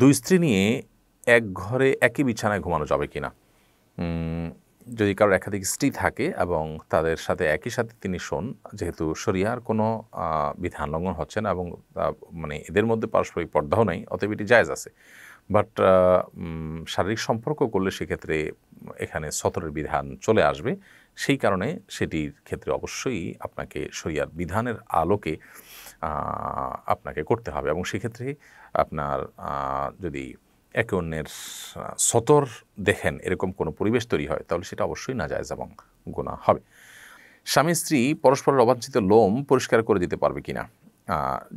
দুই স্ত্রী নিয়ে এক ঘরে একই বিছানায় ঘুমানো যাবে কি না যদি কারোর একাধিক স্ত্রী থাকে এবং তাদের সাথে একই সাথে তিনি শোন যেহেতু শরিয়ার কোনো বিধান লঙ্ঘন হচ্ছে না এবং মানে এদের মধ্যে পারস্পরিক পর্দাও নেই অতএব এটি জায়জ আছে বাট শারীরিক সম্পর্ক করলে সেক্ষেত্রে এখানে সতরের বিধান চলে আসবে সেই কারণে সেটির ক্ষেত্রে অবশ্যই আপনাকে শরিয়ার বিধানের আলোকে আপনাকে করতে হবে এবং সেক্ষেত্রে আপনার যদি একে অন্যের সতর দেখেন এরকম কোনো পরিবেশ তৈরি হয় তাহলে সেটা অবশ্যই না যায় এবং গোনা হবে স্বামী স্ত্রী পরস্পরের অবাঞ্ছিত লোম পরিষ্কার করে দিতে পারবে কিনা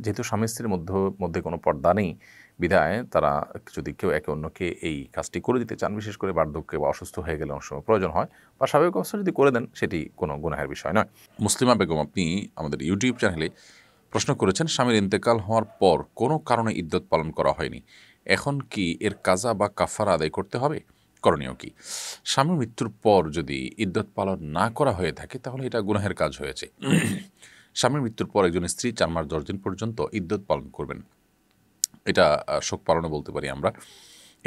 যেহেতু স্বামী স্ত্রীর মধ্য মধ্যে কোনো পর্দা নেই বিধায় তারা যদি কেউ একে অন্যকে এই কাজটি করে দিতে চান বিশেষ করে বার্ধক্যে বা অসুস্থ হয়ে গেলে অনেক সময় প্রয়োজন হয় বা স্বাভাবিক অবস্থা যদি করে দেন সেটি কোনো গুনাহের বিষয় নয় মুসলিমা বেগম আপনি আমাদের ইউটিউব চ্যানেলে প্রশ্ন করেছেন স্বামীর ইন্তেকাল হওয়ার পর কোনো কারণে ইদ্যত পালন করা হয়নি এখন কি এর কাজা বা কাফার আদায় করতে হবে করণীয় কি স্বামীর মৃত্যুর পর যদি ইদ্যত পালন না করা হয়ে থাকে তাহলে এটা গুনাহের কাজ হয়েছে স্বামীর মৃত্যুর পর একজন স্ত্রী চার মাস দশ দিন পর্যন্ত ইদ্যত পালন করবেন এটা শোক পালনও বলতে পারি আমরা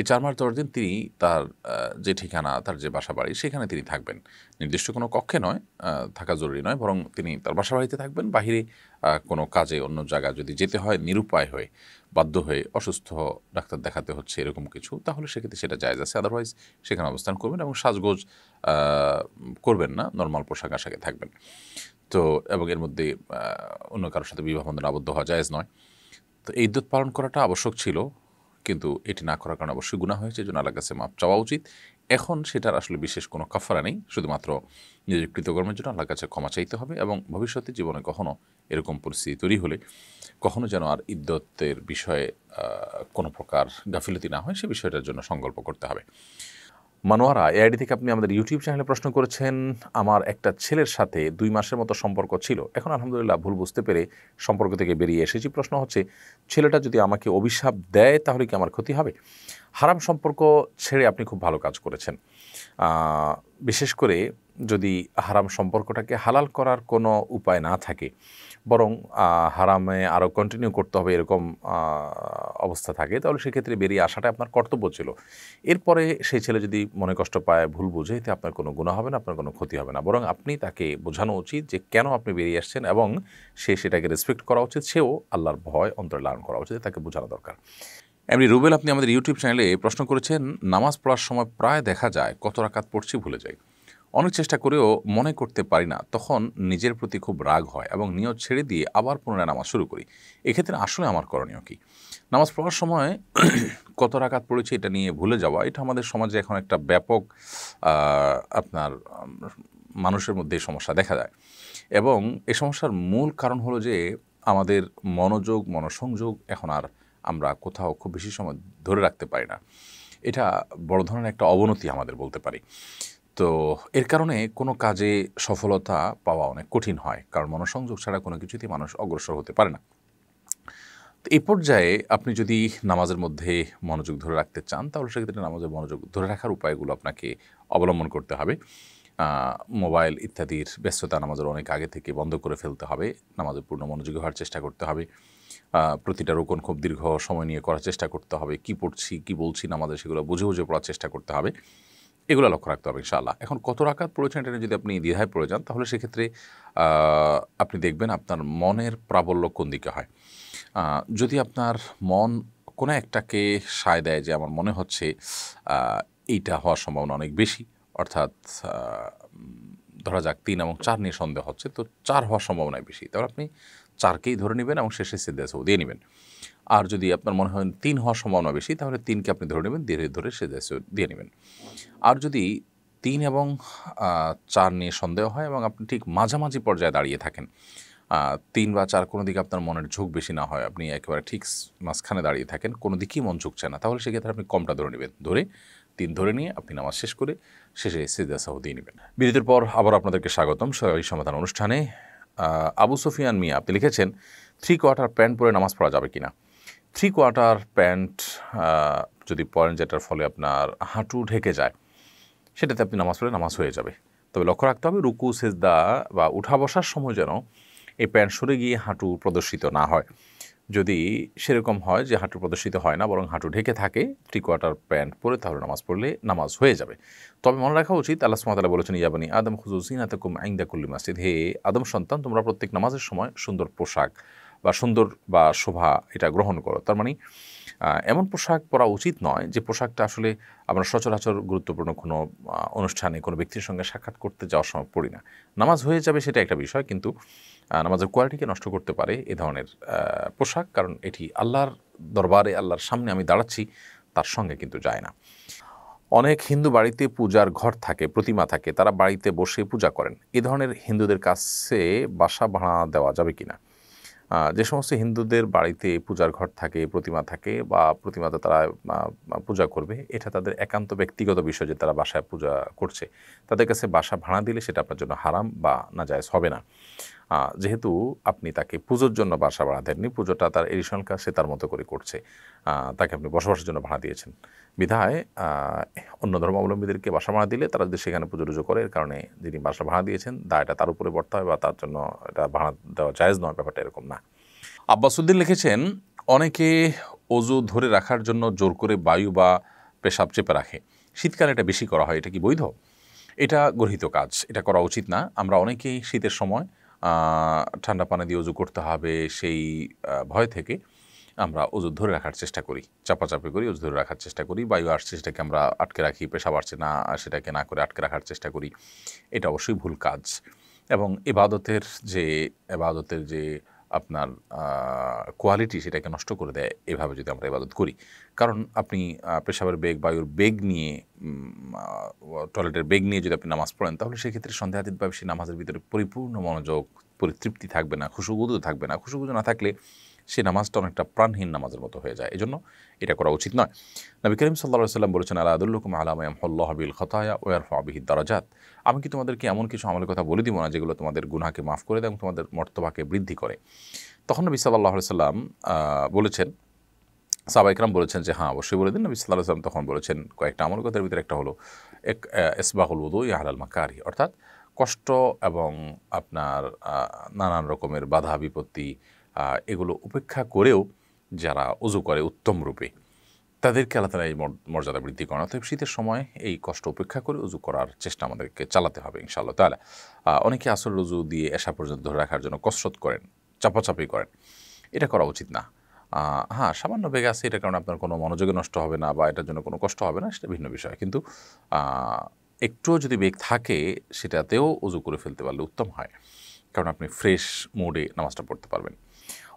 এই চার মাস দশ দিন তিনি তার যে ঠিকানা তার যে বাসা বাড়ি সেখানে তিনি থাকবেন নির্দিষ্ট কোনো কক্ষে নয় থাকা জরুরি নয় বরং তিনি তার বাসা বাড়িতে থাকবেন বাহিরে কোনো কাজে অন্য জায়গায় যদি যেতে হয় নিরুপায় হয়ে বাধ্য হয়ে অসুস্থ ডাক্তার দেখাতে হচ্ছে এরকম কিছু তাহলে সেক্ষেত্রে সেটা যায় আছে আদারওয়াইজ সেখানে অবস্থান করবেন এবং সাজগোজ করবেন না নর্মাল পোশাক আশাকে থাকবেন তো এবং এর মধ্যে অন্য কারোর সাথে বিবাহ বন্ধন আবদ্ধ হওয়া জায়জ নয় তো এই ঈদ পালন করাটা আবশ্যক ছিল কিন্তু এটি না করার কারণে অবশ্যই গুণা হয়েছে জন্য আল্লাহ কাছে মাপ চাওয়া উচিত এখন সেটার আসলে বিশেষ কোনো কাফারা নেই শুধুমাত্র নিজের কৃতকর্মের জন্য আল্লাহ কাছে ক্ষমা চাইতে হবে এবং ভবিষ্যতে জীবনে কখনো এরকম পরিস্থিতি তৈরি হলে কখনো যেন আর ইদ্যতের বিষয়ে কোনো প্রকার গাফিলতি না হয় সে বিষয়টার জন্য সংকল্প করতে হবে মানোয়ারা এআইডি থেকে আপনি আমাদের ইউটিউব চ্যানেলে প্রশ্ন করেছেন আমার একটা ছেলের সাথে দুই মাসের মতো সম্পর্ক ছিল এখন আলহামদুলিল্লাহ ভুল বুঝতে পেরে সম্পর্ক থেকে বেরিয়ে এসেছি প্রশ্ন হচ্ছে ছেলেটা যদি আমাকে অভিশাপ দেয় তাহলে কি আমার ক্ষতি হবে হারাম সম্পর্ক ছেড়ে আপনি খুব ভালো কাজ করেছেন বিশেষ করে যদি হারাম সম্পর্কটাকে হালাল করার কোনো উপায় না থাকে বরং হারামে আরও কন্টিনিউ করতে হবে এরকম অবস্থা থাকে তাহলে সেক্ষেত্রে বেরিয়ে আসাটা আপনার কর্তব্য ছিল এরপরে সেই ছেলে যদি মনে কষ্ট পায় ভুল বুঝে এতে আপনার কোনো গুণা হবে না আপনার কোনো ক্ষতি হবে না বরং আপনি তাকে বোঝানো উচিত যে কেন আপনি বেরিয়ে আসছেন এবং সে সেটাকে রেসপেক্ট করা উচিত সেও আল্লাহর ভয় অন্তরে লালন করা উচিত তাকে বোঝানো দরকার এমনি রুবেল আপনি আমাদের ইউটিউব চ্যানেলে প্রশ্ন করেছেন নামাজ পড়ার সময় প্রায় দেখা যায় কত রাকাত পড়ছি ভুলে যায় অনেক চেষ্টা করেও মনে করতে পারি না তখন নিজের প্রতি খুব রাগ হয় এবং নিয়ত ছেড়ে দিয়ে আবার পুনরায় নামাজ শুরু করি এক্ষেত্রে আসলে আমার করণীয় কি নামাজ পড়ার সময় কত রাকাত পড়েছে এটা নিয়ে ভুলে যাওয়া এটা আমাদের সমাজে এখন একটা ব্যাপক আপনার মানুষের মধ্যে এই সমস্যা দেখা যায় এবং এ সমস্যার মূল কারণ হলো যে আমাদের মনোযোগ মনসংযোগ এখন আর আমরা কোথাও খুব বেশি সময় ধরে রাখতে পারি না এটা বড় ধরনের একটা অবনতি আমাদের বলতে পারি তো এর কারণে কোনো কাজে সফলতা পাওয়া অনেক কঠিন হয় কারণ মনোসংযোগ ছাড়া কোনো কিছুতেই মানুষ অগ্রসর হতে পারে না তো এই পর্যায়ে আপনি যদি নামাজের মধ্যে মনোযোগ ধরে রাখতে চান তাহলে সেক্ষেত্রে নামাজের মনোযোগ ধরে রাখার উপায়গুলো আপনাকে অবলম্বন করতে হবে মোবাইল ইত্যাদির ব্যস্ততা নামাজের অনেক আগে থেকে বন্ধ করে ফেলতে হবে নামাজের পূর্ণ মনোযোগী হওয়ার চেষ্টা করতে হবে প্রতিটা রোকন খুব দীর্ঘ সময় নিয়ে করার চেষ্টা করতে হবে কি পড়ছি কি বলছি নামাজে সেগুলো বুঝে বুঝে পড়ার চেষ্টা করতে হবে এগুলো লক্ষ্য রাখতে হবে ইনশাআল্লাহ এখন কত রাকাত পড়েছেন এটা যদি আপনি দ্বিধায় প্রয়োজন তাহলে সেক্ষেত্রে আপনি দেখবেন আপনার মনের প্রাবল্য কোন দিকে হয় যদি আপনার মন কোনো একটাকে সায় দেয় যে আমার মনে হচ্ছে এইটা হওয়ার সম্ভাবনা অনেক বেশি অর্থাৎ ধরা যাক তিন এবং চার নিয়ে সন্দেহ হচ্ছে তো চার হওয়ার সম্ভাবনায় বেশি তাহলে আপনি চারকেই ধরে নেবেন এবং শেষে সিদ্ধাসও দিয়ে নেবেন আর যদি আপনার মনে হয় তিন হওয়ার সম্ভাবনা বেশি তাহলে তিনকে আপনি ধরে নেবেন ধীরে ধরে সেজে দিয়ে নেবেন আর যদি তিন এবং চার নিয়ে সন্দেহ হয় এবং আপনি ঠিক মাঝামাঝি পর্যায়ে দাঁড়িয়ে থাকেন তিন বা চার কোনো দিকে আপনার মনের ঝোঁক বেশি না হয় আপনি একেবারে ঠিক মাঝখানে দাঁড়িয়ে থাকেন কোনো দিকেই মন ঝুঁকছে না তাহলে সেক্ষেত্রে আপনি কমটা ধরে নেবেন ধরে তিন ধরে নিয়ে আপনি নামাজ শেষ করে শেষে সেজাসাহ দিয়ে নেবেন বিরতির পর আবার আপনাদেরকে স্বাগতম সবাই সমাধান অনুষ্ঠানে আবু সুফিয়ান মিয়া আপনি লিখেছেন থ্রি কোয়ার্টার প্যান্ট পরে নামাজ পড়া যাবে কিনা থ্রি কোয়ার্টার প্যান্ট যদি পরেন যেটার ফলে আপনার হাঁটু ঢেকে যায় সেটাতে আপনি নামাজ পড়ে নামাজ হয়ে যাবে তবে লক্ষ্য রাখতে হবে রুকু সেজদা বা উঠা বসার সময় যেন এই প্যান্ট সরে গিয়ে হাঁটু প্রদর্শিত না হয় যদি সেরকম হয় যে হাঁটু প্রদর্শিত হয় না বরং হাঁটু ঢেকে থাকে থ্রি কোয়ার্টার প্যান্ট পরে তাহলে নামাজ পড়লে নামাজ হয়ে যাবে তবে মনে রাখা উচিত আল্লাহ সুমাতালা বলেছেন ইয়াবানি আদম খুজুসিন আতকুম আইন্দাকুল্লি মাসিদ হে আদম সন্তান তোমরা প্রত্যেক নামাজের সময় সুন্দর পোশাক বা সুন্দর বা শোভা এটা গ্রহণ করো তার মানে এমন পোশাক পরা উচিত নয় যে পোশাকটা আসলে আমরা সচরাচর গুরুত্বপূর্ণ কোনো অনুষ্ঠানে কোনো ব্যক্তির সঙ্গে সাক্ষাৎ করতে যাওয়ার সময় পড়ি না নামাজ হয়ে যাবে সেটা একটা বিষয় কিন্তু নামাজের কোয়ালিটিকে নষ্ট করতে পারে এ ধরনের পোশাক কারণ এটি আল্লাহর দরবারে আল্লাহর সামনে আমি দাঁড়াচ্ছি তার সঙ্গে কিন্তু যায় না অনেক হিন্দু বাড়িতে পূজার ঘর থাকে প্রতিমা থাকে তারা বাড়িতে বসে পূজা করেন এ ধরনের হিন্দুদের কাছে বাসা ভাড়া দেওয়া যাবে কিনা যে সমস্ত হিন্দুদের বাড়িতে পূজার ঘর থাকে প্রতিমা থাকে বা প্রতিমাতে তারা পূজা করবে এটা তাদের একান্ত ব্যক্তিগত বিষয় যে তারা বাসায় পূজা করছে তাদের কাছে বাসা ভাড়া দিলে সেটা আপনার জন্য হারাম বা না হবে না যেহেতু আপনি তাকে পুজোর জন্য বাসা ভাড়া দেননি পুজোটা তার এডিশনাল কাজ সে তার মতো করে করছে তাকে আপনি বসবাসের জন্য ভাড়া দিয়েছেন বিধায় অন্য ধর্মাবলম্বীদেরকে বাসা ভাড়া দিলে তারা যদি সেখানে পুজো রুজো করে এর কারণে যিনি বাসা ভাড়া দিয়েছেন দায়টা তার উপরে বর্তা হয় বা তার জন্য এটা ভাড়া দেওয়া জায়জ নয় ব্যাপারটা এরকম না আব্বাসুদ্দিন লিখেছেন অনেকে অজু ধরে রাখার জন্য জোর করে বায়ু বা পেশাব চেপে রাখে শীতকালে এটা বেশি করা হয় এটা কি বৈধ এটা গর্হিত কাজ এটা করা উচিত না আমরা অনেকেই শীতের সময় ঠান্ডা পানি দিয়ে উজু করতে হবে সেই ভয় থেকে আমরা উজু ধরে রাখার চেষ্টা করি চাপাচাপি করি উজু ধরে রাখার চেষ্টা করি বায়ু আসছে সেটাকে আমরা আটকে রাখি পেশা বাড়ছে না সেটাকে না করে আটকে রাখার চেষ্টা করি এটা অবশ্যই ভুল কাজ এবং এবাদতের যে এবাদতের যে আপনার কোয়ালিটি সেটাকে নষ্ট করে দেয় এভাবে যদি আমরা ইবাদত করি কারণ আপনি পেশাবের বেগ বায়ুর বেগ নিয়ে টয়লেটের বেগ নিয়ে যদি আপনি নামাজ পড়েন তাহলে সেক্ষেত্রে সন্দেহাতীতভাবে সেই নামাজের ভিতরে পরিপূর্ণ মনোযোগ পরিতৃপ্তি থাকবে না খুশুগুজু থাকবে না খুশুগুজু না থাকলে সে নামাজটা অনেকটা প্রাণহীন নামাজের মতো হয়ে যায় এই জন্য এটা করা উচিত নয় নবী করিম সাল্লাহ সাল্লাম বলেছেন আল্লাহ আদুল্লুকুম আলামায়াম হল্লাহবিল খতায়া ওয়ার ফাবিহিদ দারাজাত আমি কি তোমাদেরকে এমন কিছু আমলের কথা বলে দিব না যেগুলো তোমাদের গুনাকে মাফ করে দেয় এবং তোমাদের মর্তবাকে বৃদ্ধি করে তখন নবী সাল্লাহ সাল্লাম বলেছেন সাবা ইকরাম বলেছেন যে হ্যাঁ অবশ্যই বলে দিন নবী সাল্লাহ সাল্লাম তখন বলেছেন কয়েকটা আমল কথার ভিতরে একটা হলো এক এসবাহুল উদু ইয়াহাল মাকারি অর্থাৎ কষ্ট এবং আপনার নানান রকমের বাধা বিপত্তি এগুলো উপেক্ষা করেও যারা উজু করে উত্তম রূপে তাদেরকে আল্লাহ তালা এই মর্যাদা বৃদ্ধি করেন অতএব শীতের সময় এই কষ্ট উপেক্ষা করে উজু করার চেষ্টা আমাদেরকে চালাতে হবে ইনশাআল্লাহ তালা অনেকে আসল রুজু দিয়ে এসা পর্যন্ত ধরে রাখার জন্য কসরত করেন চাপাচাপি করেন এটা করা উচিত না হ্যাঁ সামান্য বেগে আছে এটার কারণে আপনার কোনো মনোযোগে নষ্ট হবে না বা এটার জন্য কোনো কষ্ট হবে না সেটা ভিন্ন বিষয় কিন্তু একটুও যদি বেগ থাকে সেটাতেও উজু করে ফেলতে পারলে উত্তম হয় কারণ আপনি ফ্রেশ মুডে নামাজটা পড়তে পারবেন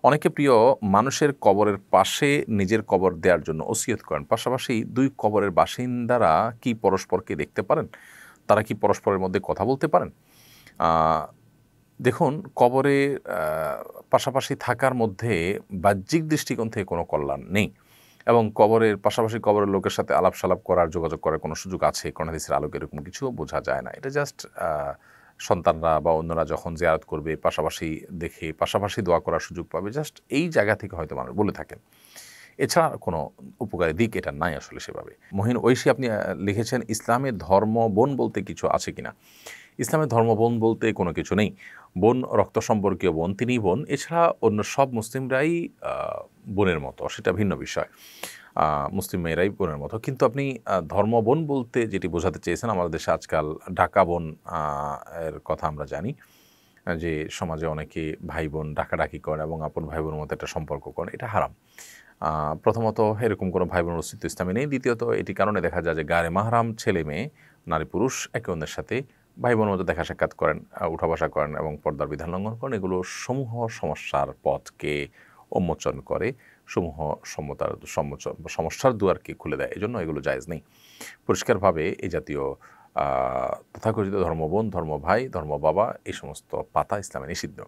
অনেকে প্রিয় মানুষের কবরের পাশে নিজের কবর দেওয়ার জন্য ওসিয়ত করেন পাশাপাশি দুই কবরের বাসিন্দারা কি পরস্পরকে দেখতে পারেন তারা কি পরস্পরের মধ্যে কথা বলতে পারেন দেখুন কবরে পাশাপাশি থাকার মধ্যে বাহ্যিক দৃষ্টিকোণ থেকে কোনো কল্যাণ নেই এবং কবরের পাশাপাশি কবরের লোকের সাথে আলাপ সালাপ করার যোগাযোগ করার কোনো সুযোগ আছে কোনো দেশের আলোকে এরকম কিছু বোঝা যায় না এটা জাস্ট সন্তানরা বা অন্যরা যখন জিয়ারত করবে পাশাপাশি দেখে পাশাপাশি দোয়া করার সুযোগ পাবে জাস্ট এই জায়গা থেকে হয়তো মানুষ বলে থাকেন এছাড়া কোনো উপকারী দিক এটা নাই আসলে সেভাবে মহিন ঐশী আপনি লিখেছেন ইসলামের ধর্ম বোন বলতে কিছু আছে কিনা ইসলামের ধর্ম বোন বলতে কোনো কিছু নেই বোন রক্ত সম্পর্কীয় বোন তিনি বোন এছাড়া অন্য সব মুসলিমরাই বোনের মতো সেটা ভিন্ন বিষয় মুসলিম মেয়েরাই বোনের মতো কিন্তু আপনি ধর্মবোন বলতে যেটি বোঝাতে চেয়েছেন আমাদের দেশে আজকাল ঢাকা বোন এর কথা আমরা জানি যে সমাজে অনেকে ভাই বোন ডাকাডাকি করে এবং আপন ভাই বোনের মতো একটা সম্পর্ক করে এটা হারাম প্রথমত এরকম কোনো ভাই বোনের অস্তিত্ব ইসলামে নেই দ্বিতীয়ত এটি কারণে দেখা যায় যে গায়ে মাহারাম ছেলে মেয়ে নারী পুরুষ একে অন্যের সাথে ভাই বোনের মতো দেখা সাক্ষাৎ করেন উঠা বসা করেন এবং পর্দার বিধান লঙ্ঘন করেন এগুলো সমূহ সমস্যার পথকে উন্মোচন করে সমূহ সমতার সমস্যার দুয়ারকে খুলে দেয় এজন্য এগুলো জায়জ নেই পরিষ্কারভাবে এই জাতীয় তথাকথিত ধর্মবোন ধর্ম ভাই ধর্ম বাবা এই সমস্ত পাতা ইসলামে নিষিদ্ধ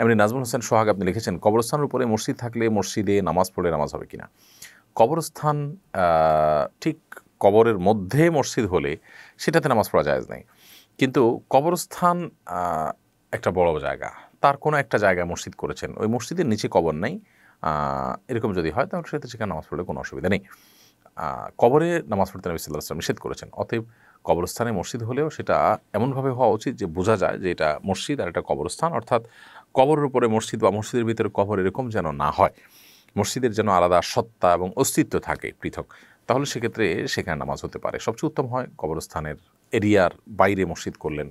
এমনি নাজমুল হোসেন সোহাগ আপনি লিখেছেন কবরস্থানের উপরে মসজিদ থাকলে মসজিদে নামাজ পড়লে নামাজ হবে কিনা কবরস্থান ঠিক কবরের মধ্যে মসজিদ হলে সেটাতে নামাজ পড়া জায়জ নেই কিন্তু কবরস্থান একটা বড় জায়গা তার কোনো একটা জায়গায় মসজিদ করেছেন ওই মসজিদের নিচে কবর নেই এরকম যদি হয় তাহলে সেক্ষেত্রে সেখানে নামাজ পড়লে কোনো অসুবিধা নেই কবরে নামাজ পড়তে নবী সাল্লাহ আসলাম নিষেধ করেছেন অতএব কবরস্থানে মসজিদ হলেও সেটা এমনভাবে হওয়া উচিত যে বোঝা যায় যে এটা মসজিদ আর এটা কবরস্থান অর্থাৎ কবরের উপরে মসজিদ বা মসজিদের ভিতরে কবর এরকম যেন না হয় মসজিদের যেন আলাদা সত্তা এবং অস্তিত্ব থাকে পৃথক তাহলে সেক্ষেত্রে সেখানে নামাজ হতে পারে সবচেয়ে উত্তম হয় কবরস্থানের এরিয়ার বাইরে মসজিদ করলেন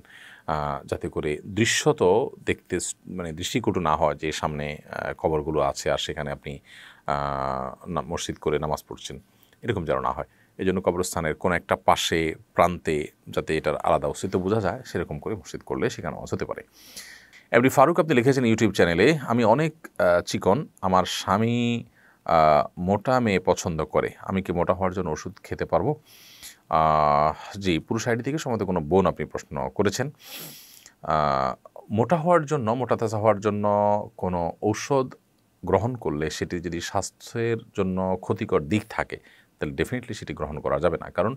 যাতে করে দৃশ্যত দেখতে মানে দৃষ্টিকটু না হয় যে সামনে কবরগুলো আছে আর সেখানে আপনি মসজিদ করে নামাজ পড়ছেন এরকম যেন না হয় এই জন্য কবরস্থানের কোনো একটা পাশে প্রান্তে যাতে এটার আলাদা অস্তিত্ব বোঝা যায় সেরকম করে মসজিদ করলে সেখানে নামাজ হতে পারে এমনি ফারুক আপনি লিখেছেন ইউটিউব চ্যানেলে আমি অনেক চিকন আমার স্বামী মোটা মেয়ে পছন্দ করে আমি কি মোটা হওয়ার জন্য ওষুধ খেতে পারবো জি পুরুষ আইডি থেকে সম্ভবত কোনো বোন আপনি প্রশ্ন করেছেন মোটা হওয়ার জন্য মোটা তাজা হওয়ার জন্য কোনো ঔষধ গ্রহণ করলে সেটি যদি স্বাস্থ্যের জন্য ক্ষতিকর দিক থাকে তাহলে ডেফিনেটলি সেটি গ্রহণ করা যাবে না কারণ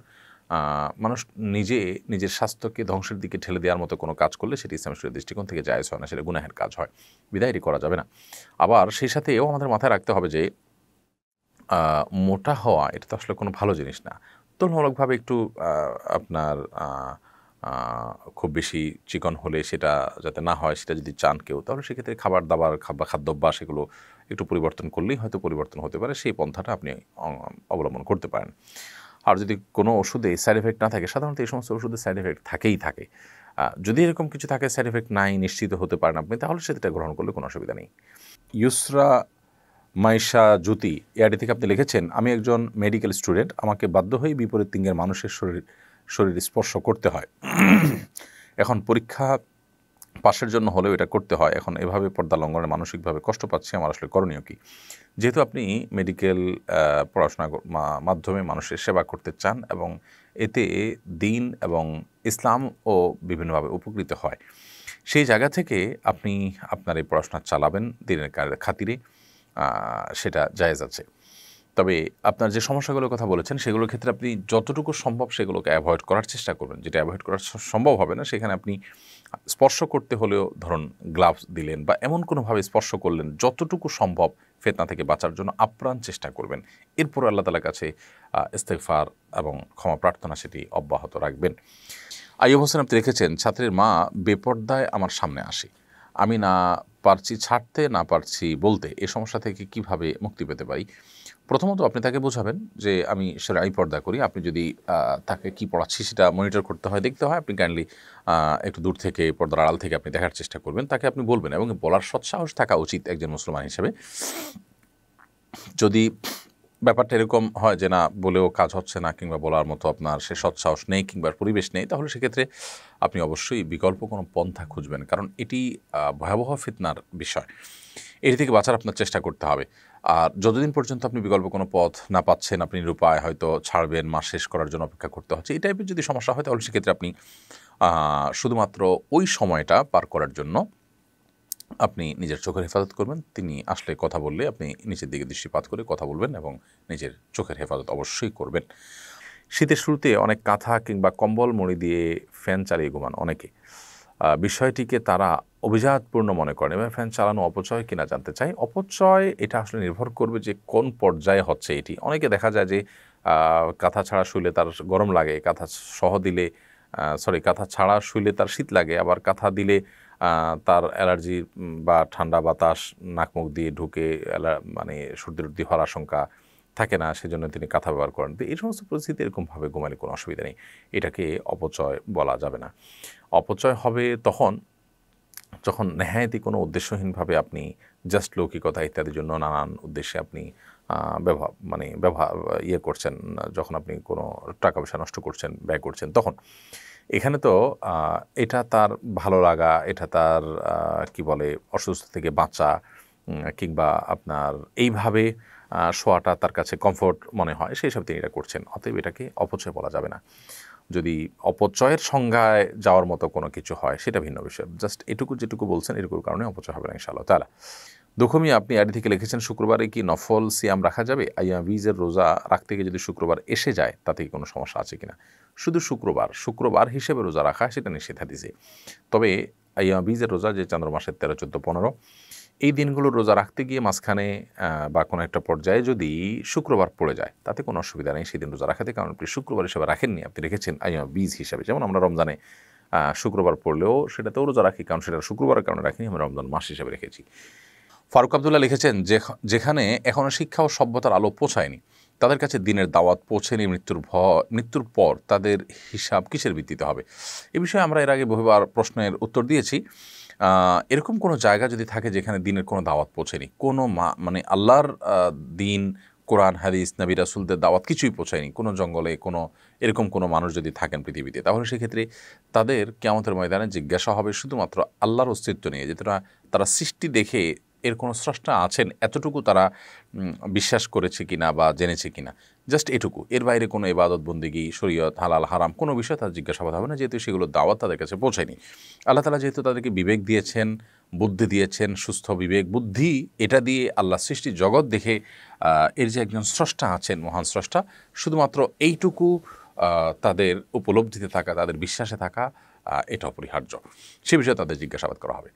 মানুষ নিজে নিজের স্বাস্থ্যকে ধ্বংসের দিকে ঠেলে দেওয়ার মতো কোনো কাজ করলে সেটি ইসলামের দৃষ্টিকোণ থেকে যায় হয় না সেটা গুনাহের কাজ হয় বিদায় করা যাবে না আবার সেই সাথেও আমাদের মাথায় রাখতে হবে যে মোটা হওয়া এটা তো আসলে কোনো ভালো জিনিস না তুলনামূলকভাবে একটু আপনার খুব বেশি চিকন হলে সেটা যাতে না হয় সেটা যদি চান কেউ তাহলে সেক্ষেত্রে খাবার দাবার খাবার খাদ্যাভ্যাস এগুলো একটু পরিবর্তন করলেই হয়তো পরিবর্তন হতে পারে সেই পন্থাটা আপনি অবলম্বন করতে পারেন আর যদি কোনো ওষুধে সাইড এফেক্ট না থাকে সাধারণত এই সমস্ত ওষুধে সাইড এফেক্ট থাকেই থাকে যদি এরকম কিছু থাকে সাইড এফেক্ট নাই নিশ্চিত হতে পারেন আপনি তাহলে সেটা গ্রহণ করলে কোনো অসুবিধা নেই ইউসরা মাইশা জ্যোতি এআইডি থেকে আপনি লিখেছেন আমি একজন মেডিকেল স্টুডেন্ট আমাকে বাধ্য হয়ে বিপরীত তিঙ্গের মানুষের শরীর শরীর স্পর্শ করতে হয় এখন পরীক্ষা পাশের জন্য হলেও এটা করতে হয় এখন এভাবে পর্দা লঙ্ঘনে মানসিকভাবে কষ্ট পাচ্ছি আমার আসলে করণীয় কি যেহেতু আপনি মেডিকেল পড়াশোনা মাধ্যমে মানুষের সেবা করতে চান এবং এতে দিন এবং ইসলাম ও বিভিন্নভাবে উপকৃত হয় সেই জায়গা থেকে আপনি আপনার এই পড়াশোনা চালাবেন দিনের খাতিরে সেটা জায়েজ আছে তবে আপনার যে সমস্যাগুলোর কথা বলেছেন সেগুলোর ক্ষেত্রে আপনি যতটুকু সম্ভব সেগুলোকে অ্যাভয়েড করার চেষ্টা করবেন যেটা অ্যাভয়েড করা সম্ভব হবে না সেখানে আপনি স্পর্শ করতে হলেও ধরুন গ্লাভস দিলেন বা এমন কোনোভাবে স্পর্শ করলেন যতটুকু সম্ভব ফেতনা থেকে বাঁচার জন্য আপ্রাণ চেষ্টা করবেন এরপর আল্লাহ তালার কাছে ইস্তেফার এবং ক্ষমা প্রার্থনা সেটি অব্যাহত রাখবেন আইব হোসেন আপনি রেখেছেন ছাত্রের মা বেপর্দায় আমার সামনে আসে আমি না পারছি ছাড়তে না পারছি বলতে এ সমস্যা থেকে কিভাবে মুক্তি পেতে পারি প্রথমত আপনি তাকে বোঝাবেন যে আমি আই পর্দা করি আপনি যদি তাকে কি পড়াচ্ছি সেটা মনিটর করতে হয় দেখতে হয় আপনি কাইন্ডলি একটু দূর থেকে পর্দার আড়াল থেকে আপনি দেখার চেষ্টা করবেন তাকে আপনি বলবেন এবং বলার সৎসাহস থাকা উচিত একজন মুসলমান হিসেবে যদি ব্যাপারটা এরকম হয় যে না বলেও কাজ হচ্ছে না কিংবা বলার মতো আপনার সে সৎসাহস নেই কিংবা পরিবেশ নেই তাহলে সেক্ষেত্রে আপনি অবশ্যই বিকল্প কোনো পন্থা খুঁজবেন কারণ এটি ভয়াবহ ফিতনার বিষয় এটি থেকে বাঁচার আপনার চেষ্টা করতে হবে আর যতদিন পর্যন্ত আপনি বিকল্প কোনো পথ না পাচ্ছেন আপনি নিরুপায় হয়তো ছাড়বেন মাস শেষ করার জন্য অপেক্ষা করতে হচ্ছে এই টাইপের যদি সমস্যা হয় তাহলে সেক্ষেত্রে আপনি শুধুমাত্র ওই সময়টা পার করার জন্য আপনি নিজের চোখের হেফাজত করবেন তিনি আসলে কথা বললে আপনি নিচের দিকে দৃষ্টিপাত করে কথা বলবেন এবং নিজের চোখের হেফাজত অবশ্যই করবেন শীতের শুরুতে অনেক কাঁথা কিংবা কম্বল মুড়ি দিয়ে ফ্যান চালিয়ে ঘুমান অনেকে বিষয়টিকে তারা অভিজাতপূর্ণ মনে করেন এবং ফ্যান চালানো অপচয় কিনা জানতে চাই অপচয় এটা আসলে নির্ভর করবে যে কোন পর্যায়ে হচ্ছে এটি অনেকে দেখা যায় যে কাঁথা ছাড়া শুলে তার গরম লাগে কাঁথা সহ দিলে সরি কাঁথা ছাড়া শুলে তার শীত লাগে আবার কাঁথা দিলে তার অ্যালার্জি বা ঠান্ডা বাতাস নাক মুখ দিয়ে ঢুকে মানে সর্দি টর্দি হওয়ার আশঙ্কা থাকে না সেজন্য তিনি কাঁথা ব্যবহার করেন তো এই সমস্ত পরিস্থিতি এরকমভাবে ঘুমালে কোনো অসুবিধা নেই এটাকে অপচয় বলা যাবে না অপচয় হবে তখন যখন নেহায়তি কোনো উদ্দেশ্যহীনভাবে আপনি জাস্ট লৌকিকতা ইত্যাদির জন্য নানান উদ্দেশ্যে আপনি ব্যবহার মানে ব্যবহার ইয়ে করছেন যখন আপনি কোনো টাকা পয়সা নষ্ট করছেন ব্যয় করছেন তখন এখানে তো এটা তার ভালো লাগা এটা তার কি বলে অসুস্থ থেকে বাঁচা কিংবা আপনার এইভাবে শোয়াটা তার কাছে কমফোর্ট মনে হয় সেই সব তিনি এটা করছেন অতএব এটাকে অপচয় বলা যাবে না যদি অপচয়ের সংজ্ঞায় যাওয়ার মতো কোনো কিছু হয় সেটা ভিন্ন বিষয় জাস্ট এটুকু যেটুকু বলছেন এটুকুর কারণে অপচয় হবে না ইনশাআল্লাহ তারা দুঃখমি আপনি আড়ি থেকে লিখেছেন শুক্রবারে কি নফল সিয়াম রাখা যাবে আইয়া বিজের রোজা রাখতে গিয়ে যদি শুক্রবার এসে যায় তাতে কোনো সমস্যা আছে কিনা শুধু শুক্রবার শুক্রবার হিসেবে রোজা রাখা সেটা দিছে তবে আইয়া বিজের রোজা যে চান্দ্র মাসের তেরো চোদ্দো পনেরো এই দিনগুলো রোজা রাখতে গিয়ে মাঝখানে বা কোনো একটা পর্যায়ে যদি শুক্রবার পড়ে যায় তাতে কোনো অসুবিধা নেই সেদিন রোজা রাখাতে কারণ আপনি শুক্রবার হিসেবে রাখেননি আপনি রেখেছেন আইয়া বীজ হিসাবে যেমন আমরা রমজানে শুক্রবার পড়লেও সেটাতেও রোজা রাখি কারণ সেটা শুক্রবারের কারণে রাখিনি আমরা রমজান মাস হিসেবে রেখেছি ফারুক আবদুল্লাহ লিখেছেন যেখানে এখনও শিক্ষা ও সভ্যতার আলো পৌঁছায়নি তাদের কাছে দিনের দাওয়াত পৌঁছেনি মৃত্যুর ভ মৃত্যুর পর তাদের হিসাব কিসের ভিত্তিতে হবে এ বিষয়ে আমরা এর আগে বহুবার প্রশ্নের উত্তর দিয়েছি এরকম কোনো জায়গা যদি থাকে যেখানে দিনের কোনো দাওয়াত পৌঁছেনি কোনো মা মানে আল্লাহর দিন কোরআন হাদিস নবী রাসুলদের দাওয়াত কিছুই পৌঁছায়নি কোনো জঙ্গলে কোনো এরকম কোনো মানুষ যদি থাকেন পৃথিবীতে তাহলে সেক্ষেত্রে তাদের কেমতের ময়দানে জিজ্ঞাসা হবে শুধুমাত্র আল্লাহর অস্তিত্ব নিয়ে যে তারা সৃষ্টি দেখে এর কোনো স্রষ্টা আছেন এতটুকু তারা বিশ্বাস করেছে কিনা বা জেনেছে কিনা জাস্ট এটুকু এর বাইরে কোনো এবাদত বন্দিগি শরীয়ত হালাল হারাম কোনো বিষয় তার জিজ্ঞাসাবাদ হবে না যেহেতু সেগুলো দাওয়াত তাদের কাছে পৌঁছায়নি আল্লাহ তালা যেহেতু তাদেরকে বিবেক দিয়েছেন বুদ্ধি দিয়েছেন সুস্থ বিবেক বুদ্ধি এটা দিয়ে আল্লাহ সৃষ্টি জগৎ দেখে এর যে একজন স্রষ্টা আছেন মহান স্রষ্টা শুধুমাত্র এইটুকু তাদের উপলব্ধিতে থাকা তাদের বিশ্বাসে থাকা এটা অপরিহার্য সে বিষয়ে তাদের জিজ্ঞাসাবাদ করা হবে